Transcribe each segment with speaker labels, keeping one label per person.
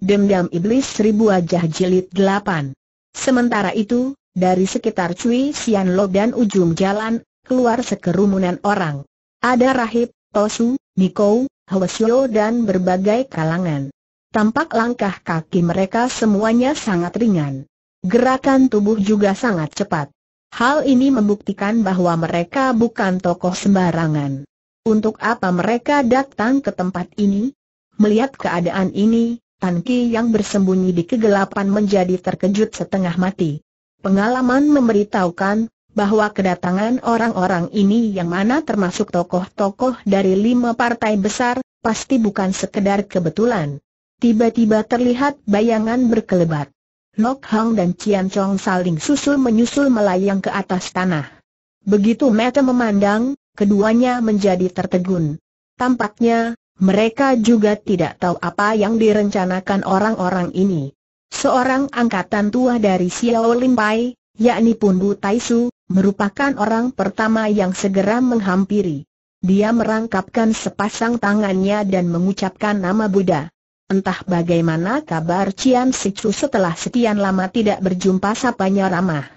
Speaker 1: Dendam Iblis Seribu Wajah Jilid 8 Sementara itu, dari sekitar Cui Sian Lo dan ujung jalan, keluar sekerumunan orang. Ada Rahib, Tosu, Niko, Hwasyo dan berbagai kalangan. Tampak langkah kaki mereka semuanya sangat ringan. Gerakan tubuh juga sangat cepat. Hal ini membuktikan bahwa mereka bukan tokoh sembarangan. Untuk apa mereka datang ke tempat ini? Melihat keadaan ini, Tan Ki yang bersembunyi di kegelapan menjadi terkejut setengah mati. Pengalaman memberitahukan bahwa kedatangan orang-orang ini yang mana termasuk tokoh-tokoh dari lima partai besar, pasti bukan sekedar kebetulan. Tiba-tiba terlihat bayangan berkelebat. Lok Hang dan Cian Chong saling susul menyusul melayang ke atas tanah. Begitu mata memandang, keduanya menjadi tertegun. Tampaknya, mereka juga tidak tahu apa yang direncanakan orang-orang ini. Seorang angkatan tua dari Xiao Limpai, yakni Pundu Taisu, merupakan orang pertama yang segera menghampiri. Dia merangkapkan sepasang tangannya dan mengucapkan nama Buddha. Entah bagaimana kabar Cian Sichu setelah sekian lama tidak berjumpa sapanya ramah.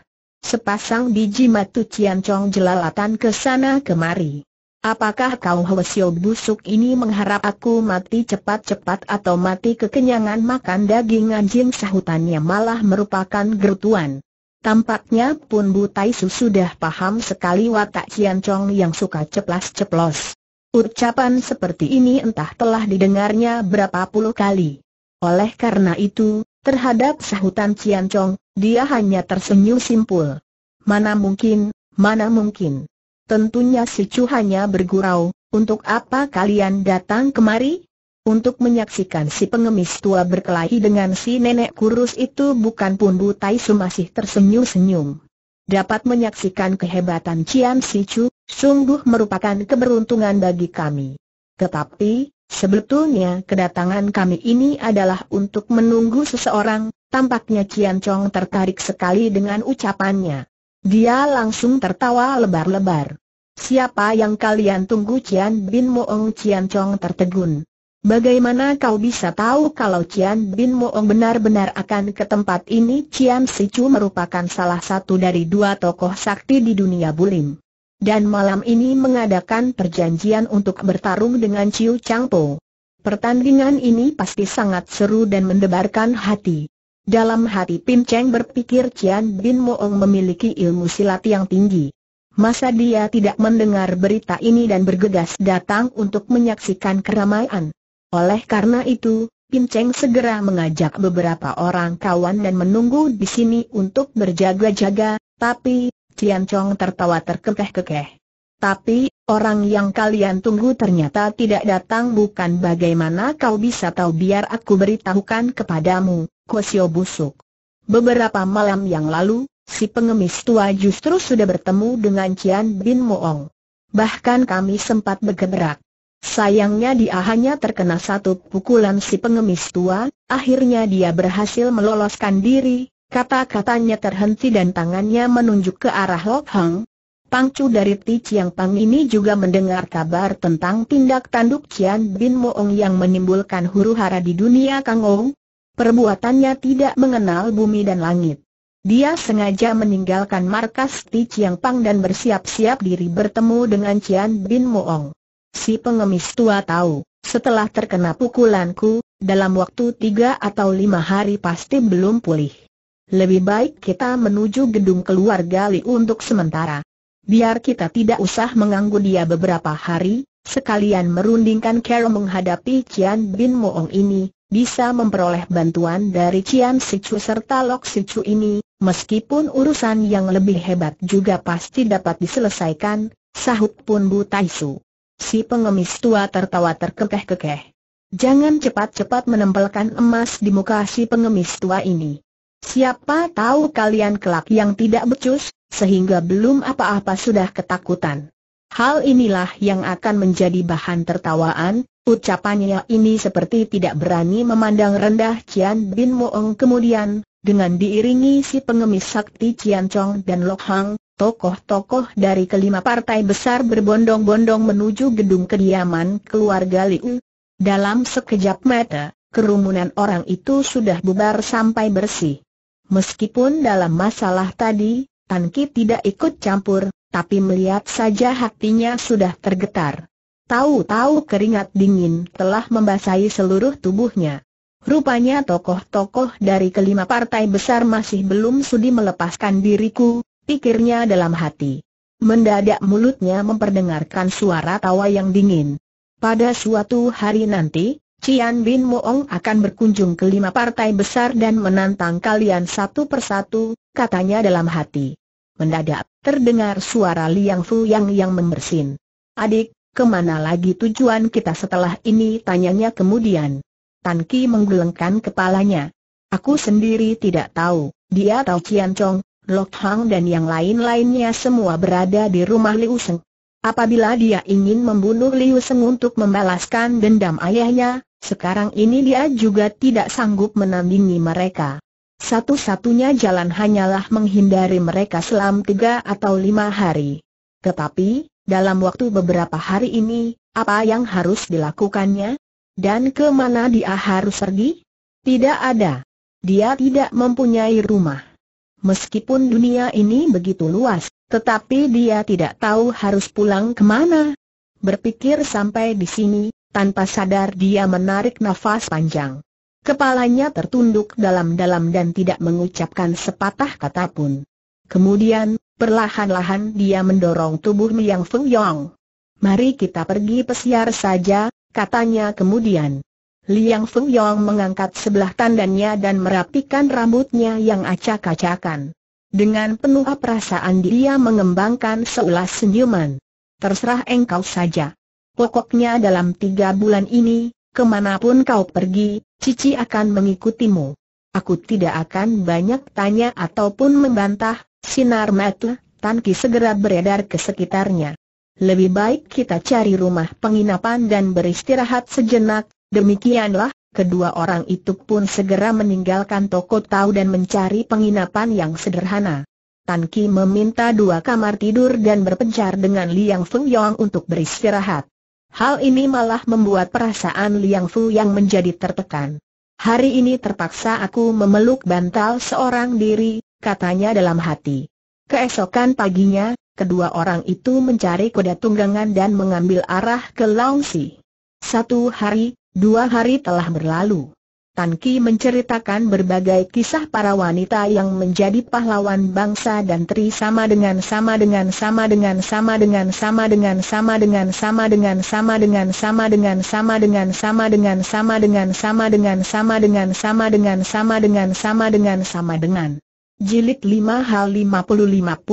Speaker 1: Sepasang biji matu Cian Chong jelalatan ke sana kemari. Apakah kau Hwasyo busuk ini mengharap aku mati cepat-cepat atau mati kekenyangan makan daging anjing sahutannya malah merupakan gerutuan? Tampaknya pun Butai Su sudah paham sekali watak Cian Chong yang suka ceplas-ceplos. Ucapan seperti ini entah telah didengarnya berapa puluh kali. Oleh karena itu, terhadap sahutan Cian Chong, dia hanya tersenyum simpul. Mana mungkin, mana mungkin. Tentunya si Chu hanya bergurau, untuk apa kalian datang kemari? Untuk menyaksikan si pengemis tua berkelahi dengan si nenek kurus itu bukan pun Tai Su masih tersenyum-senyum. Dapat menyaksikan kehebatan Cian Si Chu, sungguh merupakan keberuntungan bagi kami. Tetapi, Sebetulnya kedatangan kami ini adalah untuk menunggu seseorang, tampaknya Cian Chong tertarik sekali dengan ucapannya. Dia langsung tertawa lebar-lebar. Siapa yang kalian tunggu Cian Bin Moong Cian Chong tertegun. Bagaimana kau bisa tahu kalau Cian Bin Moong benar-benar akan ke tempat ini? Cian Chu merupakan salah satu dari dua tokoh sakti di dunia bulim. Dan malam ini mengadakan perjanjian untuk bertarung dengan Ciu Changpo. Pertandingan ini pasti sangat seru dan mendebarkan hati. Dalam hati Pin Cheng berpikir Cian Bin Moong memiliki ilmu silat yang tinggi. Masa dia tidak mendengar berita ini dan bergegas datang untuk menyaksikan keramaian. Oleh karena itu, Pin Cheng segera mengajak beberapa orang kawan dan menunggu di sini untuk berjaga-jaga, tapi Cian Chong tertawa terkekeh-kekeh. Tapi, orang yang kalian tunggu ternyata tidak datang bukan bagaimana kau bisa tahu biar aku beritahukan kepadamu, Kosio busuk. Beberapa malam yang lalu, si pengemis tua justru sudah bertemu dengan Cian Bin Moong. Bahkan kami sempat bergerak. Sayangnya dia hanya terkena satu pukulan si pengemis tua, akhirnya dia berhasil meloloskan diri, kata-katanya terhenti dan tangannya menunjuk ke arah Lok Hang. Pangcu dari Ti Chiang Pang ini juga mendengar kabar tentang tindak tanduk Cian Bin Moong yang menimbulkan huru hara di dunia Kang Ong. Perbuatannya tidak mengenal bumi dan langit. Dia sengaja meninggalkan markas Ti Chiang Pang dan bersiap-siap diri bertemu dengan Cian Bin Moong. Si pengemis tua tahu, setelah terkena pukulanku, dalam waktu tiga atau lima hari pasti belum pulih. Lebih baik kita menuju gedung keluarga Li untuk sementara. Biar kita tidak usah mengganggu dia beberapa hari, sekalian merundingkan cara menghadapi Cian Bin Moong ini, bisa memperoleh bantuan dari Cian Sichu serta Lok Sichu ini, Meskipun urusan yang lebih hebat juga pasti dapat diselesaikan, sahut pun Bu Taisu. Si pengemis tua tertawa terkekeh-kekeh. Jangan cepat-cepat menempelkan emas di muka si pengemis tua ini. Siapa tahu kalian kelak yang tidak becus, sehingga belum apa-apa sudah ketakutan. Hal inilah yang akan menjadi bahan tertawaan, ucapannya ini seperti tidak berani memandang rendah Cian Bin Moong kemudian, dengan diiringi si pengemis sakti Cian Chong dan Lok Hang, tokoh-tokoh dari kelima partai besar berbondong-bondong menuju gedung kediaman keluarga Liu. Dalam sekejap mata, kerumunan orang itu sudah bubar sampai bersih. Meskipun dalam masalah tadi, Tan Ki tidak ikut campur, tapi melihat saja hatinya sudah tergetar. Tahu-tahu keringat dingin telah membasahi seluruh tubuhnya. Rupanya tokoh-tokoh dari kelima partai besar masih belum sudi melepaskan diriku, pikirnya dalam hati. Mendadak mulutnya memperdengarkan suara tawa yang dingin. Pada suatu hari nanti, Cian Bin Moong akan berkunjung ke lima partai besar dan menantang kalian satu persatu, katanya dalam hati. Mendadak, terdengar suara Liang Yang yang membersin. Adik, kemana lagi tujuan kita setelah ini tanyanya kemudian. Tan Ki menggelengkan kepalanya. Aku sendiri tidak tahu, dia tahu Cian Chong, Lok Hang dan yang lain-lainnya semua berada di rumah Liu Seng. Apabila dia ingin membunuh Liu Seng untuk membalaskan dendam ayahnya, sekarang ini dia juga tidak sanggup menandingi mereka. Satu-satunya jalan hanyalah menghindari mereka selama tiga atau lima hari. Tetapi, dalam waktu beberapa hari ini, apa yang harus dilakukannya? Dan ke mana dia harus pergi? Tidak ada. Dia tidak mempunyai rumah. Meskipun dunia ini begitu luas, tetapi dia tidak tahu harus pulang ke mana. Berpikir sampai di sini, tanpa sadar dia menarik nafas panjang. Kepalanya tertunduk dalam-dalam dan tidak mengucapkan sepatah kata pun. Kemudian, perlahan-lahan dia mendorong tubuh Miang Feng Yong. Mari kita pergi pesiar saja, katanya kemudian. Liang Feng Yong mengangkat sebelah tandanya dan merapikan rambutnya yang acak-acakan. Dengan penuh perasaan dia mengembangkan seulas senyuman. Terserah engkau saja. Pokoknya dalam tiga bulan ini, kemanapun kau pergi, Cici akan mengikutimu. Aku tidak akan banyak tanya ataupun membantah, sinar mata, Tan segera beredar ke sekitarnya lebih baik kita cari rumah penginapan dan beristirahat sejenak, demikianlah, kedua orang itu pun segera meninggalkan toko tahu dan mencari penginapan yang sederhana. Tan Ki meminta dua kamar tidur dan berpencar dengan Liang Fu Yong untuk beristirahat. Hal ini malah membuat perasaan Liang Fu yang menjadi tertekan. Hari ini terpaksa aku memeluk bantal seorang diri, katanya dalam hati. Keesokan paginya, kedua orang itu mencari kuda tunggangan dan mengambil arah ke Longsi. Satu hari, dua hari telah berlalu. Tan Ki menceritakan berbagai kisah para wanita yang menjadi pahlawan bangsa dan tri sama dengan sama dengan sama dengan sama dengan sama dengan sama dengan sama dengan sama dengan sama dengan sama dengan sama dengan sama dengan sama dengan sama dengan sama dengan sama dengan sama dengan sama dengan Jilid 5 Hal 5051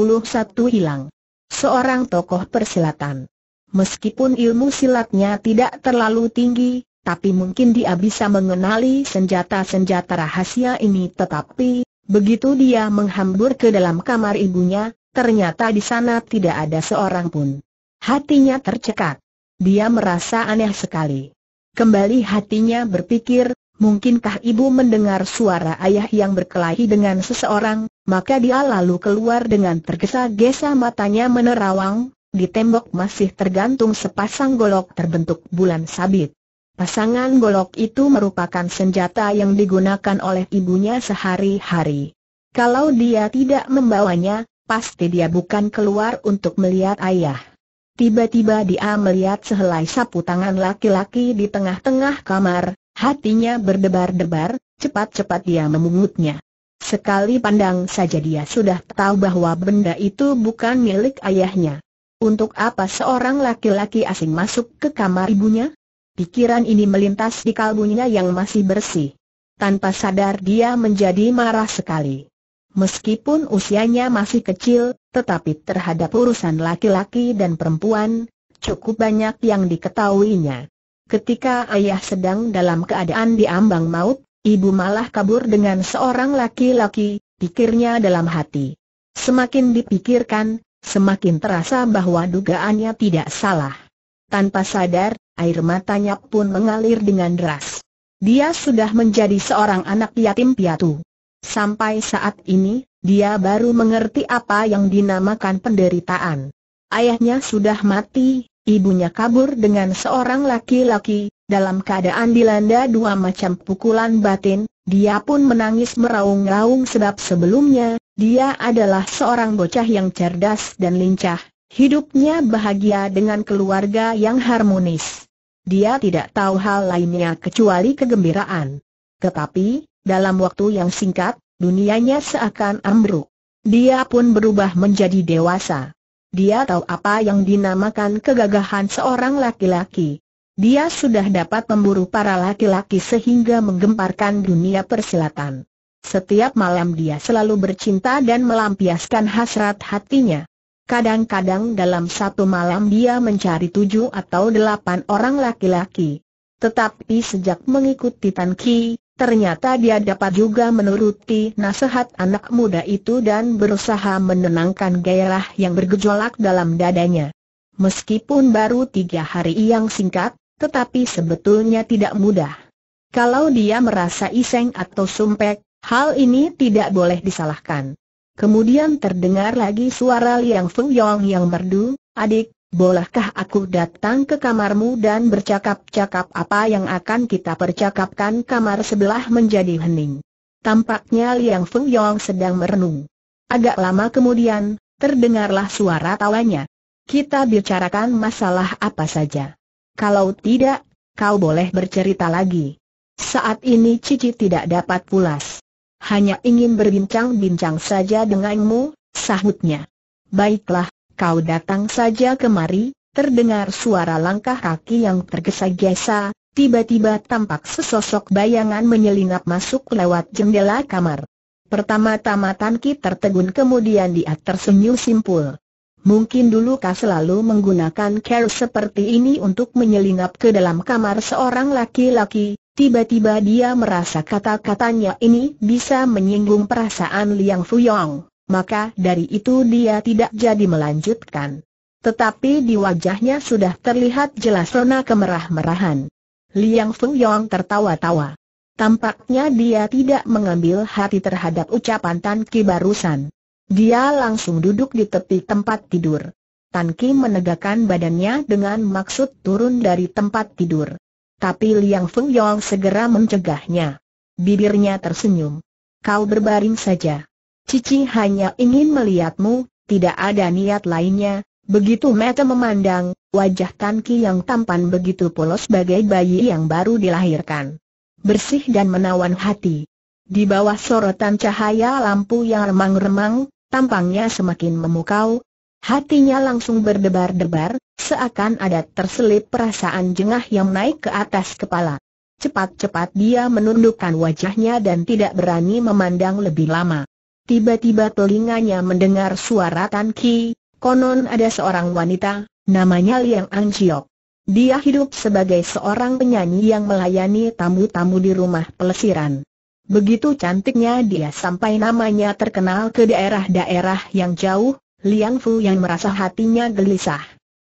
Speaker 1: Hilang Seorang tokoh persilatan Meskipun ilmu silatnya tidak terlalu tinggi, tapi mungkin dia bisa mengenali senjata-senjata rahasia ini tetapi, begitu dia menghambur ke dalam kamar ibunya, ternyata di sana tidak ada seorang pun. Hatinya tercekat. Dia merasa aneh sekali. Kembali hatinya berpikir, Mungkinkah ibu mendengar suara ayah yang berkelahi dengan seseorang, maka dia lalu keluar dengan tergesa-gesa matanya menerawang, di tembok masih tergantung sepasang golok terbentuk bulan sabit. Pasangan golok itu merupakan senjata yang digunakan oleh ibunya sehari-hari. Kalau dia tidak membawanya, pasti dia bukan keluar untuk melihat ayah. Tiba-tiba dia melihat sehelai sapu tangan laki-laki di tengah-tengah kamar, Hatinya berdebar-debar, cepat-cepat dia memungutnya. Sekali pandang saja dia sudah tahu bahwa benda itu bukan milik ayahnya. Untuk apa seorang laki-laki asing masuk ke kamar ibunya? Pikiran ini melintas di kalbunya yang masih bersih. Tanpa sadar dia menjadi marah sekali. Meskipun usianya masih kecil, tetapi terhadap urusan laki-laki dan perempuan, cukup banyak yang diketahuinya. Ketika ayah sedang dalam keadaan diambang maut, ibu malah kabur dengan seorang laki-laki, pikirnya dalam hati. Semakin dipikirkan, semakin terasa bahwa dugaannya tidak salah. Tanpa sadar, air matanya pun mengalir dengan deras. Dia sudah menjadi seorang anak yatim piatu. Sampai saat ini, dia baru mengerti apa yang dinamakan penderitaan. Ayahnya sudah mati, ibunya kabur dengan seorang laki-laki, dalam keadaan dilanda dua macam pukulan batin, dia pun menangis meraung-raung sebab sebelumnya, dia adalah seorang bocah yang cerdas dan lincah, hidupnya bahagia dengan keluarga yang harmonis. Dia tidak tahu hal lainnya kecuali kegembiraan. Tetapi, dalam waktu yang singkat, dunianya seakan ambruk. Dia pun berubah menjadi dewasa. Dia tahu apa yang dinamakan kegagahan seorang laki-laki. Dia sudah dapat memburu para laki-laki sehingga menggemparkan dunia persilatan. Setiap malam dia selalu bercinta dan melampiaskan hasrat hatinya. Kadang-kadang dalam satu malam dia mencari tujuh atau delapan orang laki-laki. Tetapi sejak mengikuti Tan Ki, Ternyata dia dapat juga menuruti nasihat anak muda itu dan berusaha menenangkan gairah yang bergejolak dalam dadanya. Meskipun baru tiga hari yang singkat, tetapi sebetulnya tidak mudah. Kalau dia merasa iseng atau sumpek, hal ini tidak boleh disalahkan. Kemudian terdengar lagi suara Liang Feng Yong yang merdu, adik, bolehkah aku datang ke kamarmu dan bercakap-cakap apa yang akan kita percakapkan kamar sebelah menjadi hening. Tampaknya Liang Feng Yong sedang merenung. Agak lama kemudian, terdengarlah suara tawanya. Kita bicarakan masalah apa saja. Kalau tidak, kau boleh bercerita lagi. Saat ini Cici tidak dapat pulas. Hanya ingin berbincang-bincang saja denganmu, sahutnya. Baiklah, kau datang saja kemari, terdengar suara langkah kaki yang tergesa-gesa, tiba-tiba tampak sesosok bayangan menyelinap masuk lewat jendela kamar. Pertama-tama Tan Ki tertegun kemudian dia tersenyum simpul. Mungkin dulu kau selalu menggunakan care seperti ini untuk menyelinap ke dalam kamar seorang laki-laki, tiba-tiba dia merasa kata-katanya ini bisa menyinggung perasaan Liang Fuyong maka dari itu dia tidak jadi melanjutkan. Tetapi di wajahnya sudah terlihat jelas zona kemerah-merahan. Liang Feng Yong tertawa-tawa. Tampaknya dia tidak mengambil hati terhadap ucapan Tan Ki barusan. Dia langsung duduk di tepi tempat tidur. Tan Ki menegakkan badannya dengan maksud turun dari tempat tidur. Tapi Liang Feng Yong segera mencegahnya. Bibirnya tersenyum. Kau berbaring saja. Cici hanya ingin melihatmu, tidak ada niat lainnya, begitu Meta memandang, wajah Tan Ki yang tampan begitu polos bagai bayi yang baru dilahirkan. Bersih dan menawan hati. Di bawah sorotan cahaya lampu yang remang-remang, tampangnya semakin memukau, hatinya langsung berdebar-debar, seakan ada terselip perasaan jengah yang naik ke atas kepala. Cepat-cepat dia menundukkan wajahnya dan tidak berani memandang lebih lama tiba-tiba telinganya mendengar suara Tan Ki, konon ada seorang wanita, namanya Liang Anjiok. Dia hidup sebagai seorang penyanyi yang melayani tamu-tamu di rumah pelesiran. Begitu cantiknya dia sampai namanya terkenal ke daerah-daerah yang jauh, Liang Fu yang merasa hatinya gelisah.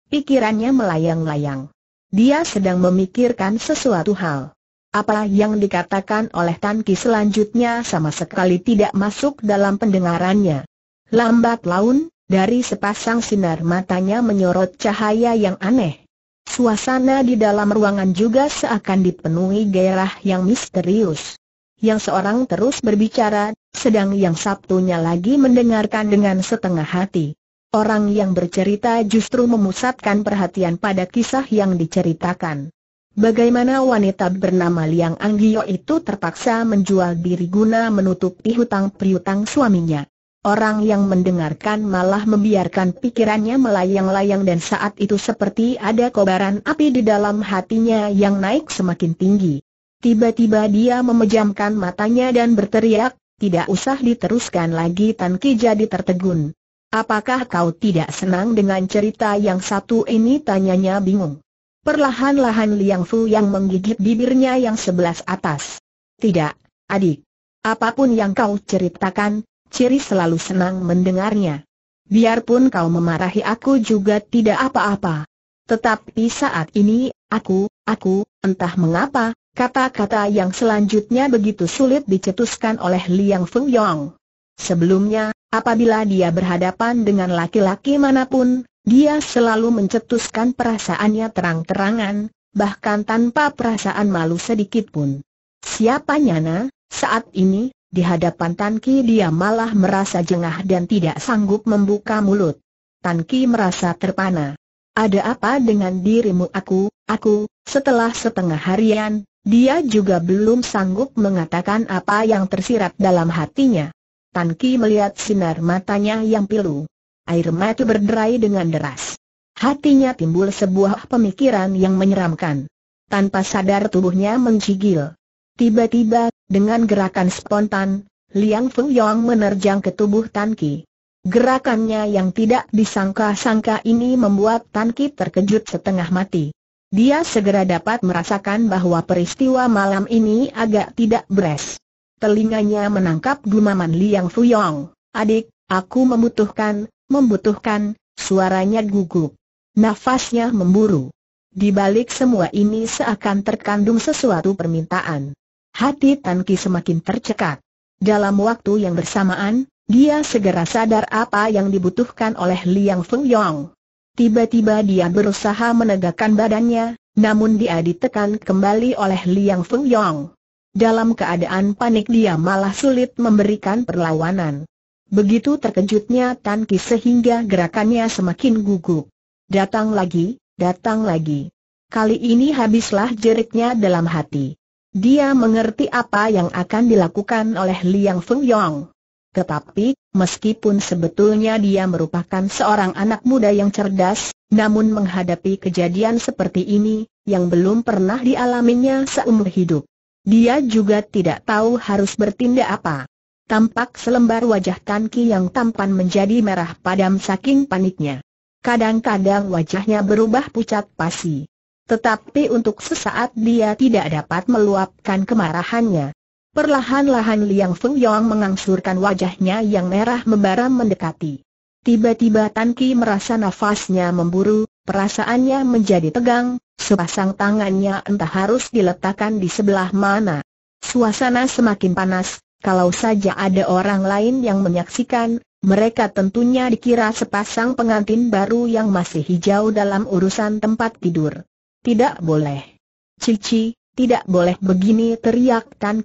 Speaker 1: Pikirannya melayang-layang. Dia sedang memikirkan sesuatu hal. Apa yang dikatakan oleh Tan Ki selanjutnya sama sekali tidak masuk dalam pendengarannya. Lambat laun, dari sepasang sinar matanya menyorot cahaya yang aneh. Suasana di dalam ruangan juga seakan dipenuhi gairah yang misterius. Yang seorang terus berbicara, sedang yang sabtunya lagi mendengarkan dengan setengah hati. Orang yang bercerita justru memusatkan perhatian pada kisah yang diceritakan. Bagaimana wanita bernama Liang Anggio itu terpaksa menjual diri guna menutupi hutang piutang suaminya. Orang yang mendengarkan malah membiarkan pikirannya melayang-layang dan saat itu seperti ada kobaran api di dalam hatinya yang naik semakin tinggi. Tiba-tiba dia memejamkan matanya dan berteriak, tidak usah diteruskan lagi Tan Ki jadi tertegun. Apakah kau tidak senang dengan cerita yang satu ini tanyanya bingung. Perlahan-lahan Liang Fu yang menggigit bibirnya yang sebelas atas. Tidak, adik. Apapun yang kau ceritakan, Ciri selalu senang mendengarnya. Biarpun kau memarahi aku juga tidak apa-apa. Tetapi saat ini, aku, aku, entah mengapa, kata-kata yang selanjutnya begitu sulit dicetuskan oleh Liang Fu Yong. Sebelumnya, apabila dia berhadapan dengan laki-laki manapun, dia selalu mencetuskan perasaannya terang-terangan, bahkan tanpa perasaan malu sedikit pun. Siapa Nyana, saat ini, di hadapan Tan Ki dia malah merasa jengah dan tidak sanggup membuka mulut. Tan Ki merasa terpana. Ada apa dengan dirimu aku, aku, setelah setengah harian, dia juga belum sanggup mengatakan apa yang tersirat dalam hatinya. Tan Ki melihat sinar matanya yang pilu air mata berderai dengan deras. Hatinya timbul sebuah pemikiran yang menyeramkan. Tanpa sadar tubuhnya mencigil. Tiba-tiba, dengan gerakan spontan, Liang Yong menerjang ke tubuh Tan Ki. Gerakannya yang tidak disangka-sangka ini membuat Tan Ki terkejut setengah mati. Dia segera dapat merasakan bahwa peristiwa malam ini agak tidak beres. Telinganya menangkap gumaman Liang Fuyong. Adik, aku membutuhkan, membutuhkan, suaranya gugup. Nafasnya memburu. Di balik semua ini seakan terkandung sesuatu permintaan. Hati Tan Ki semakin tercekat. Dalam waktu yang bersamaan, dia segera sadar apa yang dibutuhkan oleh Liang Feng Yong. Tiba-tiba dia berusaha menegakkan badannya, namun dia ditekan kembali oleh Liang Feng Yong. Dalam keadaan panik dia malah sulit memberikan perlawanan. Begitu terkejutnya Tan Ki sehingga gerakannya semakin gugup. Datang lagi, datang lagi. Kali ini habislah jeriknya dalam hati. Dia mengerti apa yang akan dilakukan oleh Liang Feng Yong. Tetapi, meskipun sebetulnya dia merupakan seorang anak muda yang cerdas, namun menghadapi kejadian seperti ini, yang belum pernah dialaminya seumur hidup. Dia juga tidak tahu harus bertindak apa tampak selembar wajah Tan Ki yang tampan menjadi merah padam saking paniknya. Kadang-kadang wajahnya berubah pucat pasi. Tetapi untuk sesaat dia tidak dapat meluapkan kemarahannya. Perlahan-lahan Liang Feng Yong mengangsurkan wajahnya yang merah membara mendekati. Tiba-tiba Tan Ki merasa nafasnya memburu, perasaannya menjadi tegang, sepasang tangannya entah harus diletakkan di sebelah mana. Suasana semakin panas, kalau saja ada orang lain yang menyaksikan, mereka tentunya dikira sepasang pengantin baru yang masih hijau dalam urusan tempat tidur. Tidak boleh. Cici, tidak boleh begini teriak Tan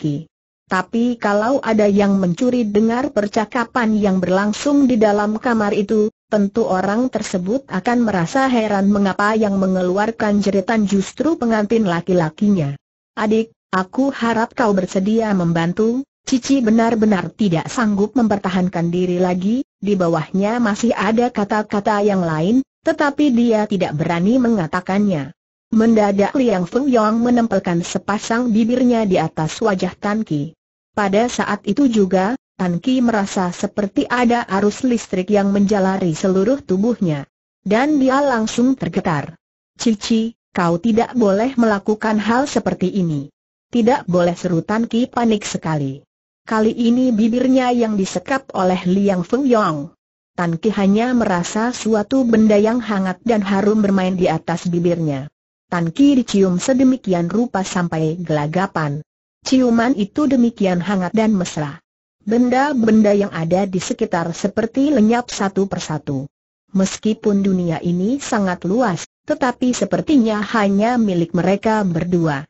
Speaker 1: Tapi kalau ada yang mencuri dengar percakapan yang berlangsung di dalam kamar itu, tentu orang tersebut akan merasa heran mengapa yang mengeluarkan jeritan justru pengantin laki-lakinya. Adik, aku harap kau bersedia membantu, Cici benar-benar tidak sanggup mempertahankan diri lagi, di bawahnya masih ada kata-kata yang lain, tetapi dia tidak berani mengatakannya. Mendadak Liang Feng Yong menempelkan sepasang bibirnya di atas wajah Tan Ki. Pada saat itu juga, Tan Ki merasa seperti ada arus listrik yang menjalari seluruh tubuhnya. Dan dia langsung tergetar. Cici, kau tidak boleh melakukan hal seperti ini. Tidak boleh seru Tan Ki panik sekali. Kali ini bibirnya yang disekap oleh Liang Feng Yong. Tan Ki hanya merasa suatu benda yang hangat dan harum bermain di atas bibirnya. Tan Ki dicium sedemikian rupa sampai gelagapan. Ciuman itu demikian hangat dan mesra. Benda-benda yang ada di sekitar seperti lenyap satu persatu. Meskipun dunia ini sangat luas, tetapi sepertinya hanya milik mereka berdua.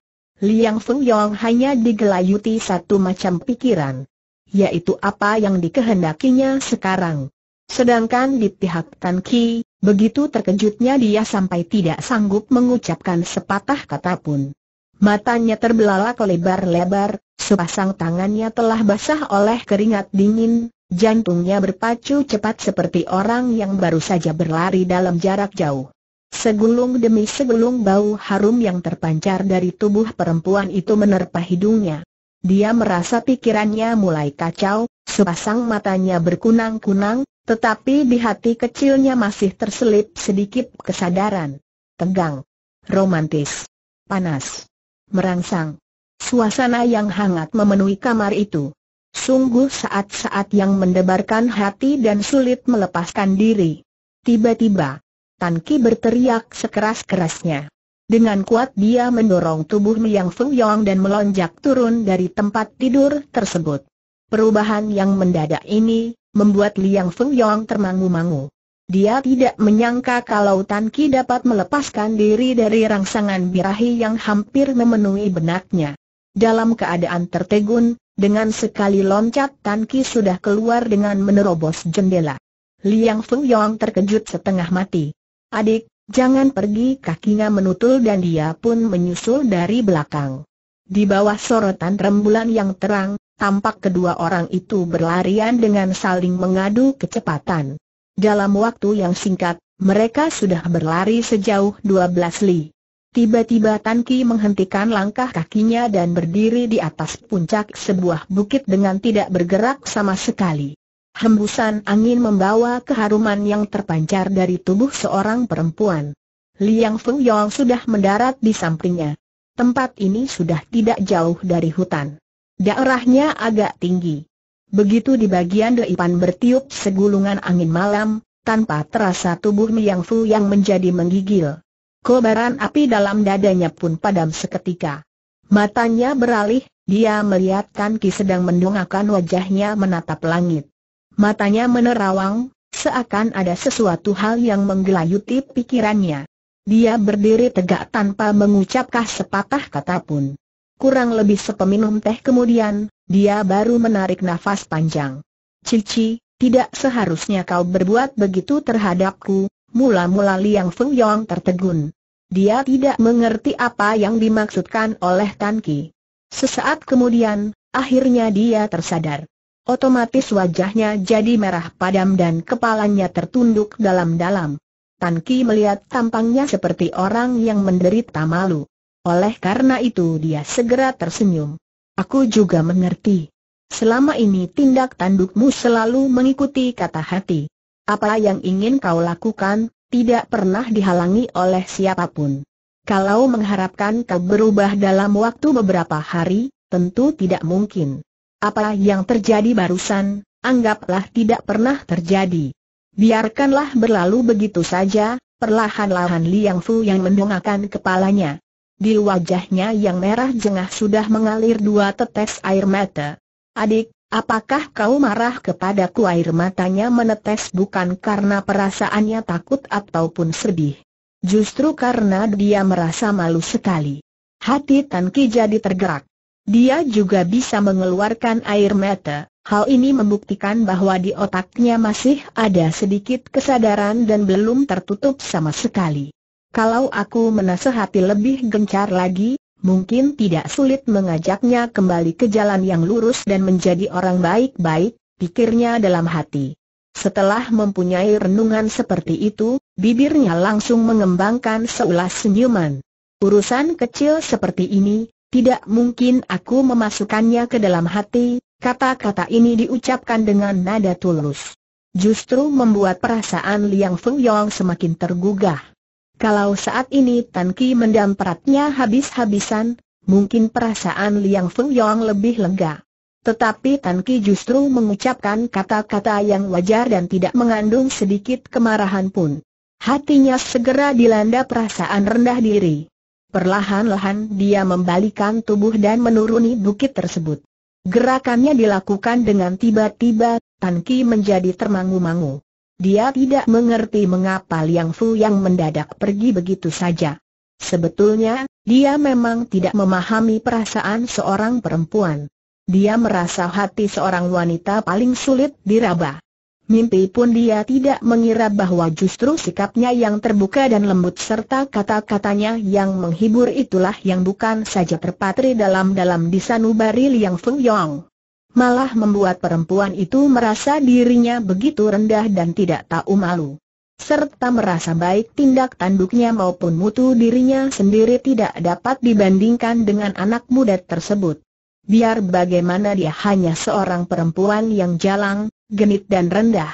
Speaker 1: Liang Fengyong hanya digelayuti satu macam pikiran. Yaitu apa yang dikehendakinya sekarang. Sedangkan di pihak Tan Ki, begitu terkejutnya dia sampai tidak sanggup mengucapkan sepatah kata pun. Matanya terbelalak lebar-lebar, sepasang tangannya telah basah oleh keringat dingin, Jantungnya berpacu cepat seperti orang yang baru saja berlari dalam jarak jauh. Segulung demi segulung bau harum yang terpancar dari tubuh perempuan itu menerpa hidungnya. Dia merasa pikirannya mulai kacau, sepasang matanya berkunang-kunang, tetapi di hati kecilnya masih terselip sedikit kesadaran. Tegang, romantis, panas, merangsang. Suasana yang hangat memenuhi kamar itu. Sungguh saat-saat yang mendebarkan hati dan sulit melepaskan diri. Tiba-tiba, Tan Ki berteriak sekeras-kerasnya. Dengan kuat dia mendorong tubuh Liang Yong dan melonjak turun dari tempat tidur tersebut. Perubahan yang mendadak ini, membuat Liang Feng Yong termangu-mangu. Dia tidak menyangka kalau Tan Ki dapat melepaskan diri dari rangsangan birahi yang hampir memenuhi benaknya. Dalam keadaan tertegun, dengan sekali loncat Tan Ki sudah keluar dengan menerobos jendela. Liang Feng Yong terkejut setengah mati. Adik, jangan pergi kakinya menutul dan dia pun menyusul dari belakang. Di bawah sorotan rembulan yang terang, tampak kedua orang itu berlarian dengan saling mengadu kecepatan. Dalam waktu yang singkat, mereka sudah berlari sejauh 12 li. Tiba-tiba Tan Ki menghentikan langkah kakinya dan berdiri di atas puncak sebuah bukit dengan tidak bergerak sama sekali. Hembusan angin membawa keharuman yang terpancar dari tubuh seorang perempuan. Liang Feng Yong sudah mendarat di sampingnya. Tempat ini sudah tidak jauh dari hutan. Daerahnya agak tinggi. Begitu di bagian depan bertiup segulungan angin malam, tanpa terasa tubuh Liang Fu yang menjadi menggigil. Kobaran api dalam dadanya pun padam seketika. Matanya beralih, dia melihat Kan Ki sedang mendongakkan wajahnya menatap langit. Matanya menerawang, seakan ada sesuatu hal yang menggelayuti pikirannya. Dia berdiri tegak tanpa mengucapkan sepatah kata pun. Kurang lebih sepeminum teh kemudian, dia baru menarik nafas panjang. Cici, tidak seharusnya kau berbuat begitu terhadapku, mula-mula Liang Feng Yong tertegun. Dia tidak mengerti apa yang dimaksudkan oleh Tan Ki. Sesaat kemudian, akhirnya dia tersadar. Otomatis wajahnya jadi merah padam dan kepalanya tertunduk dalam-dalam. Tan Ki melihat tampangnya seperti orang yang menderita malu. Oleh karena itu dia segera tersenyum. Aku juga mengerti. Selama ini tindak tandukmu selalu mengikuti kata hati. Apa yang ingin kau lakukan, tidak pernah dihalangi oleh siapapun. Kalau mengharapkan kau berubah dalam waktu beberapa hari, tentu tidak mungkin. Apa yang terjadi barusan, anggaplah tidak pernah terjadi. Biarkanlah berlalu begitu saja, perlahan-lahan Liang Fu yang mendongakkan kepalanya. Di wajahnya yang merah jengah sudah mengalir dua tetes air mata. Adik, apakah kau marah kepadaku air matanya menetes bukan karena perasaannya takut ataupun sedih. Justru karena dia merasa malu sekali. Hati Tan Ki jadi tergerak. Dia juga bisa mengeluarkan air mata. Hal ini membuktikan bahwa di otaknya masih ada sedikit kesadaran dan belum tertutup sama sekali. Kalau aku menasehati lebih gencar lagi, mungkin tidak sulit mengajaknya kembali ke jalan yang lurus dan menjadi orang baik-baik, pikirnya dalam hati. Setelah mempunyai renungan seperti itu, bibirnya langsung mengembangkan seulas senyuman. Urusan kecil seperti ini, tidak mungkin aku memasukkannya ke dalam hati, kata-kata ini diucapkan dengan nada tulus. Justru membuat perasaan Liang Fuyong semakin tergugah. Kalau saat ini Tan Ki mendamperatnya habis-habisan, mungkin perasaan Liang Fuyong lebih lega. Tetapi Tan Ki justru mengucapkan kata-kata yang wajar dan tidak mengandung sedikit kemarahan pun. Hatinya segera dilanda perasaan rendah diri. Perlahan-lahan dia membalikan tubuh dan menuruni bukit tersebut. Gerakannya dilakukan dengan tiba-tiba, Tan Ki menjadi termangu-mangu. Dia tidak mengerti mengapa Liang Fu yang mendadak pergi begitu saja. Sebetulnya, dia memang tidak memahami perasaan seorang perempuan. Dia merasa hati seorang wanita paling sulit diraba. Mimpi pun dia tidak mengira bahwa justru sikapnya yang terbuka dan lembut serta kata-katanya yang menghibur itulah yang bukan saja terpatri dalam-dalam di sanubari Liang Feng Yong. Malah membuat perempuan itu merasa dirinya begitu rendah dan tidak tahu malu. Serta merasa baik tindak tanduknya maupun mutu dirinya sendiri tidak dapat dibandingkan dengan anak muda tersebut. Biar bagaimana dia hanya seorang perempuan yang jalang, genit dan rendah.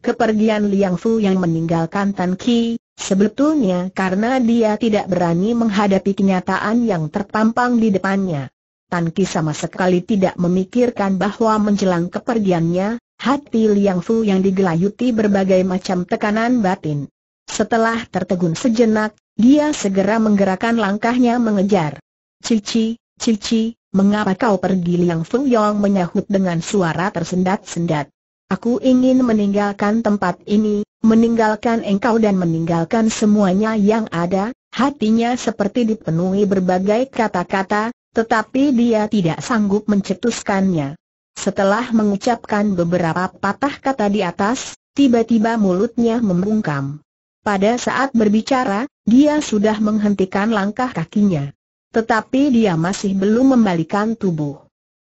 Speaker 1: Kepergian Liang Fu yang meninggalkan Tan Ki, sebetulnya karena dia tidak berani menghadapi kenyataan yang terpampang di depannya. Tan Ki sama sekali tidak memikirkan bahwa menjelang kepergiannya, hati Liang Fu yang digelayuti berbagai macam tekanan batin. Setelah tertegun sejenak, dia segera menggerakkan langkahnya mengejar. Cici, Cici, mengapa kau pergi Liang Fu Yong menyahut dengan suara tersendat-sendat. Aku ingin meninggalkan tempat ini, meninggalkan engkau dan meninggalkan semuanya yang ada, hatinya seperti dipenuhi berbagai kata-kata, tetapi dia tidak sanggup mencetuskannya. Setelah mengucapkan beberapa patah kata di atas, tiba-tiba mulutnya membungkam. Pada saat berbicara, dia sudah menghentikan langkah kakinya. Tetapi dia masih belum membalikan tubuh.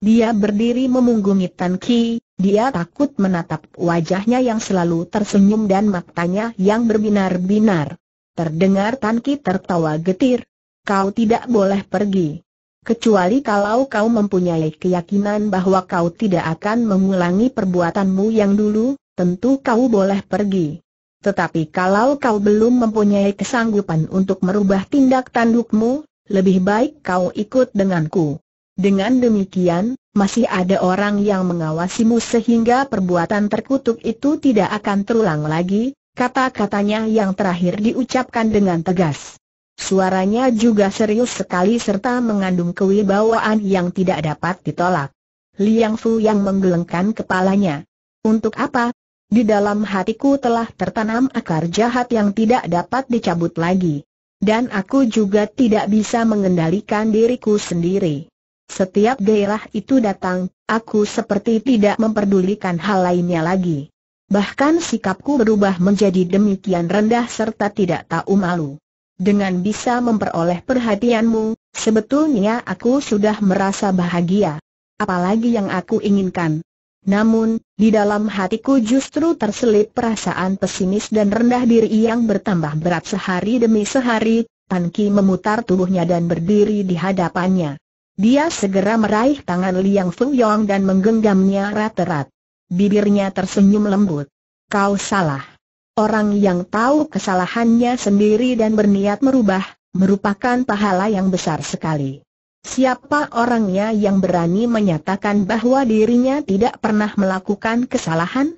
Speaker 1: Dia berdiri memunggungi Tan Ki, dia takut menatap wajahnya yang selalu tersenyum dan matanya yang berbinar-binar. Terdengar Tan Ki tertawa getir. Kau tidak boleh pergi. Kecuali kalau kau mempunyai keyakinan bahwa kau tidak akan mengulangi perbuatanmu yang dulu, tentu kau boleh pergi. Tetapi kalau kau belum mempunyai kesanggupan untuk merubah tindak tandukmu, lebih baik kau ikut denganku. Dengan demikian, masih ada orang yang mengawasimu sehingga perbuatan terkutuk itu tidak akan terulang lagi, kata-katanya yang terakhir diucapkan dengan tegas. Suaranya juga serius sekali serta mengandung kewibawaan yang tidak dapat ditolak. Liang Fu yang menggelengkan kepalanya. Untuk apa? Di dalam hatiku telah tertanam akar jahat yang tidak dapat dicabut lagi. Dan aku juga tidak bisa mengendalikan diriku sendiri. Setiap gairah itu datang, aku seperti tidak memperdulikan hal lainnya lagi. Bahkan sikapku berubah menjadi demikian rendah serta tidak tahu malu. Dengan bisa memperoleh perhatianmu, sebetulnya aku sudah merasa bahagia. Apalagi yang aku inginkan. Namun, di dalam hatiku justru terselip perasaan pesimis dan rendah diri yang bertambah berat sehari demi sehari, Tan memutar tubuhnya dan berdiri di hadapannya. Dia segera meraih tangan Liang Feng Yong dan menggenggamnya rat-rat. Bibirnya tersenyum lembut. Kau salah. Orang yang tahu kesalahannya sendiri dan berniat merubah, merupakan pahala yang besar sekali. Siapa orangnya yang berani menyatakan bahwa dirinya tidak pernah melakukan kesalahan?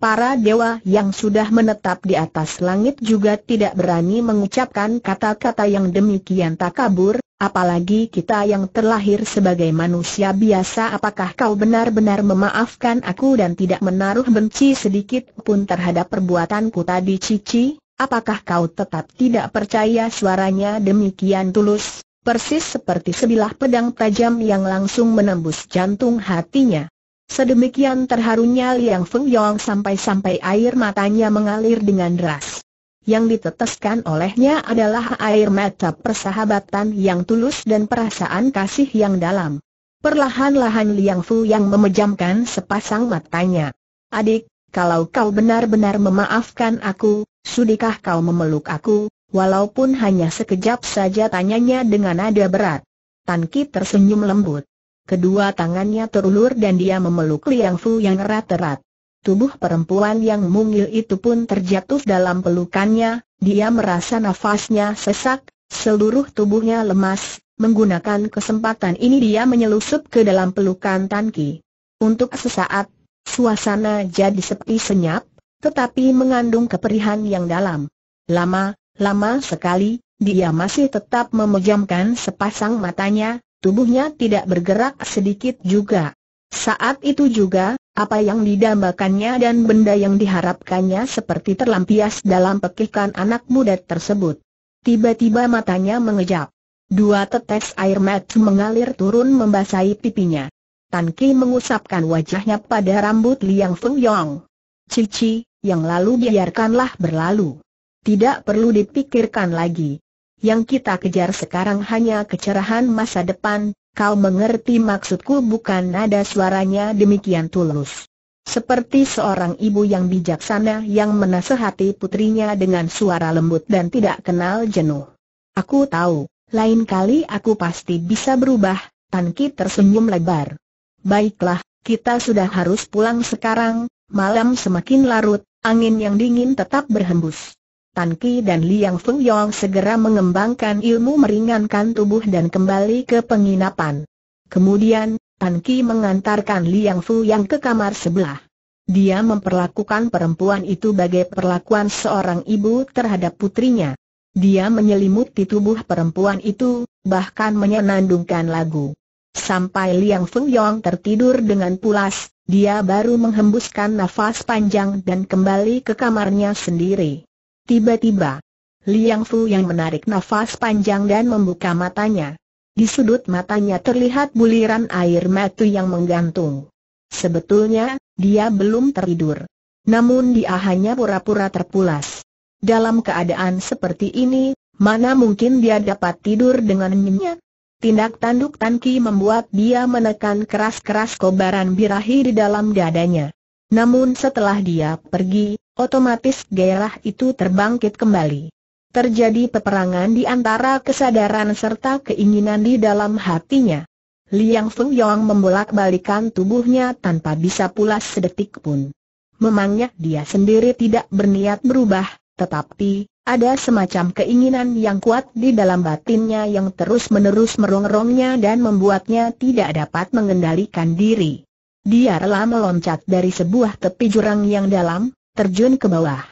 Speaker 1: Para dewa yang sudah menetap di atas langit juga tidak berani mengucapkan kata-kata yang demikian takabur, apalagi kita yang terlahir sebagai manusia biasa apakah kau benar-benar memaafkan aku dan tidak menaruh benci sedikit pun terhadap perbuatanku tadi Cici? Apakah kau tetap tidak percaya suaranya demikian tulus, persis seperti sebilah pedang tajam yang langsung menembus jantung hatinya? Sedemikian terharunya Liang Feng Yong sampai-sampai air matanya mengalir dengan deras. Yang diteteskan olehnya adalah air mata persahabatan yang tulus dan perasaan kasih yang dalam. Perlahan-lahan Liang Fu yang memejamkan sepasang matanya. Adik, kalau kau benar-benar memaafkan aku, sudikah kau memeluk aku, walaupun hanya sekejap saja tanyanya dengan nada berat. Tan Ki tersenyum lembut. Kedua tangannya terulur dan dia memeluk Liang Fu yang erat-erat. Tubuh perempuan yang mungil itu pun terjatuh dalam pelukannya, dia merasa nafasnya sesak, seluruh tubuhnya lemas, menggunakan kesempatan ini dia menyelusup ke dalam pelukan Tan Ki. Untuk sesaat, suasana jadi sepi senyap, tetapi mengandung keperihan yang dalam. Lama, lama sekali, dia masih tetap memejamkan sepasang matanya, Tubuhnya tidak bergerak sedikit juga. Saat itu juga, apa yang didambakannya dan benda yang diharapkannya seperti terlampias dalam pekikan anak muda tersebut. Tiba-tiba matanya mengejap. Dua tetes air mata mengalir turun membasahi pipinya. Tan Ki mengusapkan wajahnya pada rambut Liang Feng Yong. Cici, yang lalu biarkanlah berlalu. Tidak perlu dipikirkan lagi, yang kita kejar sekarang hanya kecerahan masa depan, kau mengerti maksudku bukan nada suaranya demikian tulus. Seperti seorang ibu yang bijaksana yang menasehati putrinya dengan suara lembut dan tidak kenal jenuh. Aku tahu, lain kali aku pasti bisa berubah, Tan tersenyum lebar. Baiklah, kita sudah harus pulang sekarang, malam semakin larut, angin yang dingin tetap berhembus. Tan Ki dan Liang Feng Yong segera mengembangkan ilmu meringankan tubuh dan kembali ke penginapan. Kemudian, Tan Ki mengantarkan Liang Fu Yong ke kamar sebelah. Dia memperlakukan perempuan itu bagai perlakuan seorang ibu terhadap putrinya. Dia menyelimuti tubuh perempuan itu, bahkan menyenandungkan lagu. Sampai Liang Feng Yong tertidur dengan pulas, dia baru menghembuskan nafas panjang dan kembali ke kamarnya sendiri. Tiba-tiba, Liang Fu yang menarik nafas panjang dan membuka matanya. Di sudut matanya terlihat buliran air mata yang menggantung. Sebetulnya, dia belum tertidur. Namun dia hanya pura-pura terpulas. Dalam keadaan seperti ini, mana mungkin dia dapat tidur dengan nyenyak? Tindak tanduk Tan membuat dia menekan keras-keras kobaran birahi di dalam dadanya. Namun setelah dia pergi, otomatis gairah itu terbangkit kembali. Terjadi peperangan di antara kesadaran serta keinginan di dalam hatinya. Liang Feng Yong membolak-balikan tubuhnya tanpa bisa pulas sedetik pun. Memangnya dia sendiri tidak berniat berubah, tetapi ada semacam keinginan yang kuat di dalam batinnya yang terus-menerus merongrongnya dan membuatnya tidak dapat mengendalikan diri. Dia rela meloncat dari sebuah tepi jurang yang dalam, terjun ke bawah.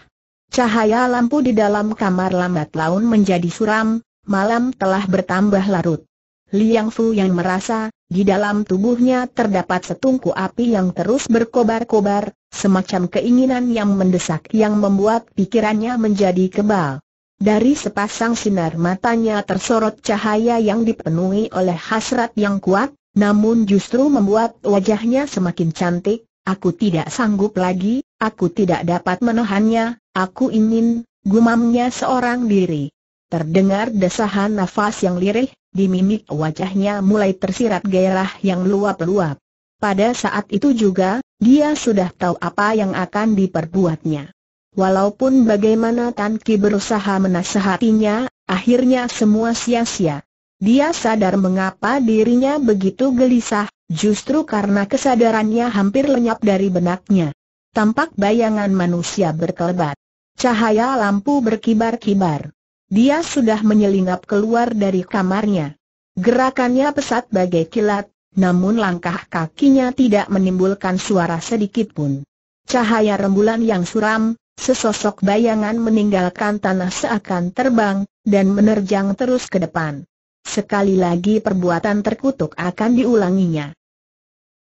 Speaker 1: Cahaya lampu di dalam kamar lambat laun menjadi suram, malam telah bertambah larut. Liang Fu yang merasa, di dalam tubuhnya terdapat setungku api yang terus berkobar-kobar, semacam keinginan yang mendesak yang membuat pikirannya menjadi kebal. Dari sepasang sinar matanya tersorot cahaya yang dipenuhi oleh hasrat yang kuat, namun justru membuat wajahnya semakin cantik, aku tidak sanggup lagi, Aku tidak dapat menahannya, aku ingin, gumamnya seorang diri. Terdengar desahan nafas yang lirih, di mimik wajahnya mulai tersirat gairah yang luap-luap. Pada saat itu juga, dia sudah tahu apa yang akan diperbuatnya. Walaupun bagaimana Tan Ki berusaha menasehatinya, akhirnya semua sia-sia. Dia sadar mengapa dirinya begitu gelisah, justru karena kesadarannya hampir lenyap dari benaknya tampak bayangan manusia berkelebat. Cahaya lampu berkibar-kibar. Dia sudah menyelinap keluar dari kamarnya. Gerakannya pesat bagai kilat, namun langkah kakinya tidak menimbulkan suara sedikit pun. Cahaya rembulan yang suram, sesosok bayangan meninggalkan tanah seakan terbang, dan menerjang terus ke depan. Sekali lagi perbuatan terkutuk akan diulanginya.